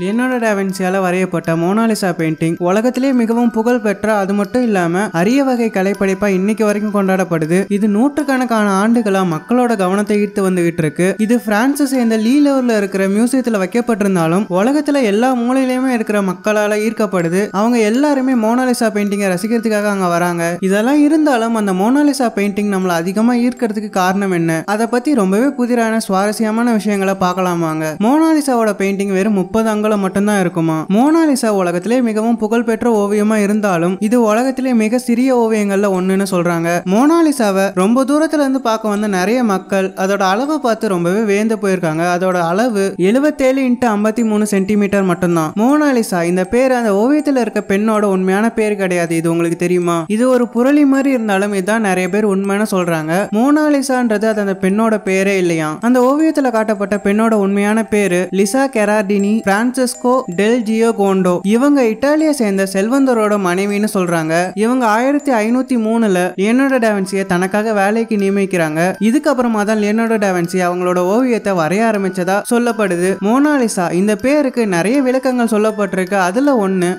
லியனோட டேவின்சியால வரையப்பட்ட Mona Lisa painting உலகத்திலேயே மிகவும் புகழ் பெற்ற அது மட்டும் இல்லாமல் அரிய வகை கலைப்படைப்பா இன்னைக்கு வரைக்கும் கொண்டாடப்படுது இது நூற்றுக்கணக்கான ஆண்டுகளாக மக்களோட கவனத்தை ஈர்த்து வந்துகிட்டு இருக்கு இது பிரான்ஸை சேர்ந்த லீலூரில் இருக்கிற மியூசியத்தில் வைக்கப்பட்டிருந்தாலும் உலகத்தில் எல்லா மூலையிலையுமே இருக்கிற மக்களால் ஈர்க்கப்படுது அவங்க எல்லாருமே மோனாலிசா பெயிண்டிங்கை ரசிக்கிறதுக்காக அங்கே வராங்க இதெல்லாம் இருந்தாலும் அந்த மோனாலிசா பெயிண்டிங் நம்மளை அதிகமாக ஈர்க்கறதுக்கு காரணம் என்ன அதை பற்றி ரொம்பவே புதிரான சுவாரஸ்யமான விஷயங்களை பார்க்கலாமாங்க மோனாலிசாவோட பெயிண்டிங் வெறும் முப்பது படங்களும் மட்டும்தான் இருக்குமா மோனாலிசா உலகத்திலே மிகவும் புகழ்பெற்ற ஓவியமா இருந்தாலும் இது உலகத்திலே மிக சிறிய ஓவியங்கள்ல ஒண்ணுன்னு சொல்றாங்க மோனாலிசாவை ரொம்ப தூரத்துல இருந்து பார்க்க வந்த நிறைய மக்கள் அதோட அளவை பார்த்து ரொம்பவே வேந்து போயிருக்காங்க அதோட அளவு எழுபத்தேழு இன்ட்டு ஐம்பத்தி மூணு சென்டிமீட்டர் மட்டும்தான் மோனாலிசா இந்த பேர் அந்த ஓவியத்துல இருக்க பெண்ணோட உண்மையான பேர் கிடையாது இது உங்களுக்கு தெரியுமா இது ஒரு புரளி மாதிரி இருந்தாலும் இதுதான் நிறைய பேர் உண்மைன்னு சொல்றாங்க மோனாலிசான்றது அது அந்த பெண்ணோட பேரே இல்லையா அந்த ஓவியத்துல காட்டப்பட்ட பெண்ணோட உண்மையான பேரு லிசா கெரார்டினி பிரான்ஸ் பிரான்செஸ்கோ டெல் கோண்டோ இவங்க இட்டாலியை சேர்ந்த செல்வந்தரோட மனைவின்னு சொல்றாங்க இவங்க ஆயிரத்தி ஐநூத்தி மூணுல லியனோட டேவன்சிய தனக்காக வேலைக்கு நியமிக்கிறாங்க இதுக்கப்புறமா தான் லியனோட டேவன்சி அவங்களோட ஓவியத்தை வரைய ஆரம்பிச்சதா சொல்லப்படுது மோனாலிசா இந்த பேருக்கு நிறைய விளக்கங்கள் சொல்லப்பட்டிருக்கு அதுல ஒண்ணு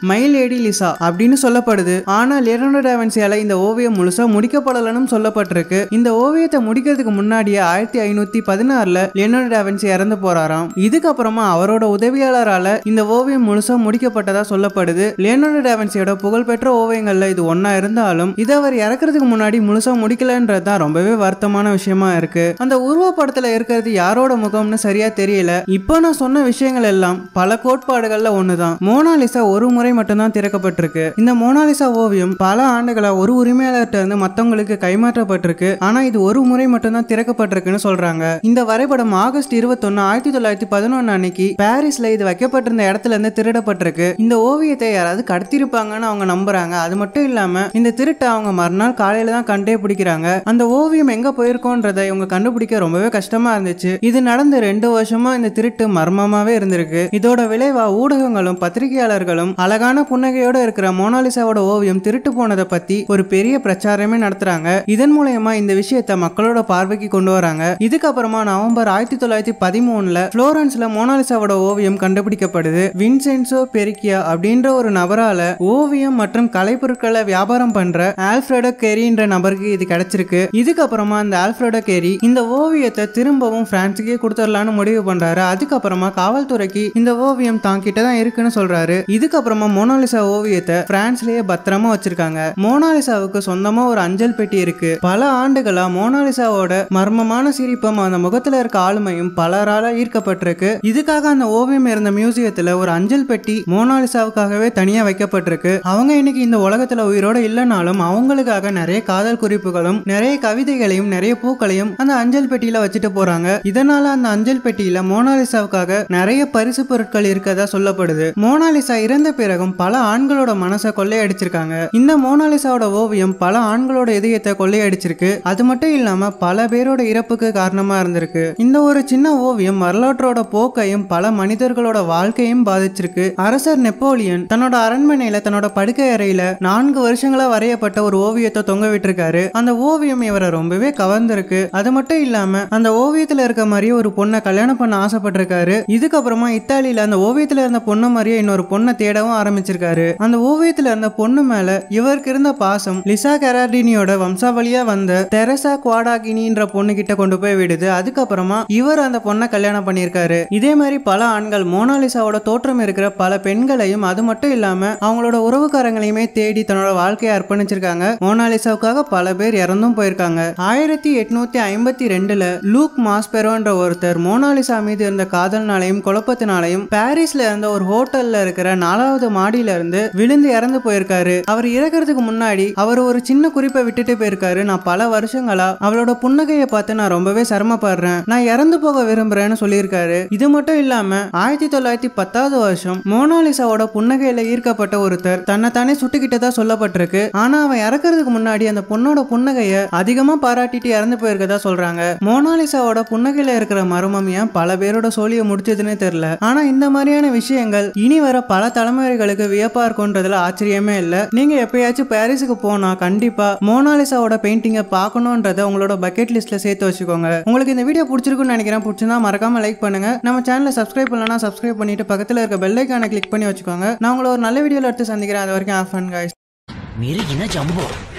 ஏடி லிசா அப்படின்னு சொல்லப்படுது ஆனா லியனோட டேவன்சியால இந்த ஓவியம் முழுசா முடிக்கப்படலன்னு சொல்லப்பட்டிருக்கு இந்த ஓவியத்தை முடிக்கிறதுக்கு முன்னாடியே ஆயிரத்தி ஐநூத்தி பதினாறுல லியனோட டேவன்சி இறந்து போறாராம் இதுக்கப்புறமா அவரோட உதவியாளரால் இவரால் இந்த ஓவியம் முழுசா முடிக்கப்பட்டதா சொல்லப்படுது லியோனார்டோ டேவன்சியோட புகழ்பெற்ற ஓவியங்கள்ல இது ஒன்னா இருந்தாலும் இதை அவர் இறக்குறதுக்கு முன்னாடி முழுசா முடிக்கலன்றதுதான் ரொம்பவே வருத்தமான விஷயமா இருக்கு அந்த உருவ படத்துல இருக்கிறது யாரோட முகம்னு சரியா தெரியல இப்போ நான் சொன்ன விஷயங்கள் எல்லாம் பல கோட்பாடுகள்ல ஒண்ணுதான் மோனாலிசா ஒரு முறை மட்டும்தான் திறக்கப்பட்டிருக்கு இந்த மோனாலிசா ஓவியம் பல ஆண்டுகளா ஒரு உரிமையாளர்கிட்ட இருந்து மத்தவங்களுக்கு கைமாற்றப்பட்டிருக்கு ஆனா இது ஒரு முறை மட்டும்தான் திறக்கப்பட்டிருக்குன்னு சொல்றாங்க இந்த வரைபடம் ஆகஸ்ட் ஒன்னு ஆயிரத்தி தொள்ளாயிரத்தி பதினொன்னு அன்னைக்கு பாரிஸ்ல இது வைக்க வைக்கப்பட்டிருந்த இடத்துல இருந்து திருடப்பட்டிருக்கு இந்த ஓவியத்தை யாராவது கடத்திருப்பாங்கன்னு அவங்க நம்புறாங்க அது மட்டும் இல்லாம இந்த திருட்டை அவங்க மறுநாள் காலையில தான் கண்டே பிடிக்கிறாங்க அந்த ஓவியம் எங்க போயிருக்கோன்றதை இவங்க கண்டுபிடிக்க ரொம்பவே கஷ்டமா இருந்துச்சு இது நடந்து ரெண்டு வருஷமா இந்த திருட்டு மர்மமாவே இருந்திருக்கு இதோட விளைவா ஊடகங்களும் பத்திரிகையாளர்களும் அழகான புன்னகையோட இருக்கிற மோனாலிசாவோட ஓவியம் திருட்டு போனதை பத்தி ஒரு பெரிய பிரச்சாரமே நடத்துறாங்க இதன் மூலயமா இந்த விஷயத்த மக்களோட பார்வைக்கு கொண்டு வராங்க இதுக்கப்புறமா நவம்பர் ஆயிரத்தி தொள்ளாயிரத்தி பதிமூணுல புளோரன்ஸ்ல மோனாலிசாவோட ஓவியம் கண்டுபிடிக்க வைக்கப்படுது வின்சென்சோ பெருக்கியா அப்படின்ற ஒரு நபரால ஓவியம் மற்றும் கலைப்பொருட்களை வியாபாரம் பண்ற ஆல்ஃபிரடோ கேரின்ற நபருக்கு இது கிடைச்சிருக்கு இதுக்கப்புறமா அந்த ஆல்ஃபிரடோ கேரி இந்த ஓவியத்தை திரும்பவும் பிரான்ஸுக்கே கொடுத்துடலான்னு முடிவு பண்றாரு அதுக்கப்புறமா காவல்துறைக்கு இந்த ஓவியம் தான் கிட்ட தான் இருக்குன்னு சொல்றாரு இதுக்கப்புறமா மோனாலிசா ஓவியத்தை பிரான்ஸ்லயே பத்திரமா வச்சிருக்காங்க மோனாலிசாவுக்கு சொந்தமா ஒரு அஞ்சல் பெட்டி இருக்கு பல ஆண்டுகளா மோனாலிசாவோட மர்மமான சிரிப்பும் அந்த முகத்துல இருக்க ஆளுமையும் பலரால ஈர்க்கப்பட்டிருக்கு இதுக்காக அந்த ஓவியம் இருந்த மியூசிக் மியூசியத்துல ஒரு அஞ்சல் பெட்டி மோனாலிசாவுக்காகவே தனியா வைக்கப்பட்டிருக்கு அவங்க இன்னைக்கு இந்த உலகத்துல உயிரோட இல்லைனாலும் அவங்களுக்காக நிறைய காதல் குறிப்புகளும் நிறைய கவிதைகளையும் நிறைய பூக்களையும் அந்த அஞ்சல் பெட்டியில வச்சுட்டு போறாங்க இதனால அந்த அஞ்சல் பெட்டியில மோனாலிசாவுக்காக நிறைய பரிசு பொருட்கள் இருக்கதா சொல்லப்படுது மோனாலிசா இறந்த பிறகும் பல ஆண்களோட மனசை கொள்ளையடிச்சிருக்காங்க இந்த மோனாலிசாவோட ஓவியம் பல ஆண்களோட இதயத்தை கொள்ளையடிச்சிருக்கு அது மட்டும் இல்லாம பல பேரோட இறப்புக்கு காரணமா இருந்திருக்கு இந்த ஒரு சின்ன ஓவியம் வரலாற்றோட போக்கையும் பல மனிதர்களோட வாழ் வாழ்க்கையும் பாதிச்சிருக்கு அரசர் நெப்போலியன் தன்னோட அரண்மனையில தன்னோட படுக்கை அறையில நான்கு வருஷங்களா வரையப்பட்ட ஒரு ஓவியத்தை தொங்க விட்டுருக்காரு அந்த ஓவியம் இவரை ரொம்பவே கவர்ந்திருக்கு அது மட்டும் இல்லாம அந்த ஓவியத்துல இருக்க மாதிரியே ஒரு பொண்ணை கல்யாணம் பண்ண ஆசைப்பட்டிருக்காரு இதுக்கப்புறமா இத்தாலியில அந்த ஓவியத்துல இருந்த பொண்ணு மாதிரியே இன்னொரு பொண்ணை தேடவும் ஆரம்பிச்சிருக்காரு அந்த ஓவியத்துல இருந்த பொண்ணு மேல இவருக்கு இருந்த பாசம் லிசா கராடினியோட வம்சாவளியா வந்த தெரசா குவாடாகினின்ற பொண்ணு கிட்ட கொண்டு போய் விடுது அதுக்கப்புறமா இவர் அந்த பொண்ணை கல்யாணம் பண்ணியிருக்காரு இதே மாதிரி பல ஆண்கள் மோனாலிசா மெண்டேஸாவோட தோற்றம் இருக்கிற பல பெண்களையும் அது மட்டும் இல்லாம அவங்களோட உறவுக்காரங்களையுமே தேடி தன்னோட வாழ்க்கையை அர்ப்பணிச்சிருக்காங்க மோனாலிசாவுக்காக பல பேர் இறந்தும் போயிருக்காங்க ஆயிரத்தி எட்நூத்தி ஐம்பத்தி ரெண்டுல லூக் மாஸ்பெரோன்ற ஒருத்தர் மோனாலிசா மீது இருந்த காதல்னாலையும் குழப்பத்தினாலையும் பாரிஸ்ல இருந்த ஒரு ஹோட்டல்ல இருக்கிற நாலாவது மாடியில இருந்து விழுந்து இறந்து போயிருக்காரு அவர் இறக்கிறதுக்கு முன்னாடி அவர் ஒரு சின்ன குறிப்பை விட்டுட்டு போயிருக்காரு நான் பல வருஷங்களா அவளோட புன்னகையை பார்த்து நான் ரொம்பவே சிரமப்படுறேன் நான் இறந்து போக விரும்புறேன்னு சொல்லியிருக்காரு இது மட்டும் இல்லாம ஆயிரத்தி தொள்ளாயிரத்தி தொள்ளாயிரத்தி பத்தாவது வருஷம் மோனாலிசாவோட புன்னகையில ஈர்க்கப்பட்ட ஒருத்தர் தன்னை தானே சுட்டுக்கிட்டதா சொல்லப்பட்டிருக்கு ஆனா அவன் இறக்குறதுக்கு முன்னாடி அந்த பொண்ணோட புன்னகைய அதிகமா பாராட்டிட்டு இறந்து போயிருக்கதா சொல்றாங்க மோனாலிசாவோட புன்னகையில இருக்கிற மர்மம் ஏன் பல பேரோட சோழிய முடிச்சதுன்னே தெரியல ஆனா இந்த மாதிரியான விஷயங்கள் இனி வர பல தலைமுறைகளுக்கு வியப்பா இருக்கும்ன்றதுல ஆச்சரியமே இல்ல நீங்க எப்பயாச்சும் பாரிஸுக்கு போனா கண்டிப்பா மோனாலிசாவோட பெயிண்டிங்க பார்க்கணுன்றத உங்களோட பக்கெட் லிஸ்ட்ல சேர்த்து வச்சுக்கோங்க உங்களுக்கு இந்த வீடியோ பிடிச்சிருக்குன்னு நினைக்கிறேன் பிடிச்சிருந்தா மறக்காம லைக் பண்ணுங்க நம்ம சேனலை சப்ஸ்கிரைப் பண்ணலாம் சப்ஸ்கிரைப் பண்ணிட்டு பக்கத்துல இருக்க பெல்லைக்கான கிளிக் பண்ணி வச்சுக்கோங்க நான் உங்களை ஒரு நல்ல வீடியோ எடுத்து சந்திக்கிறேன் அது வரைக்கும் ஆஃப் அண்ட் காய்ஸ்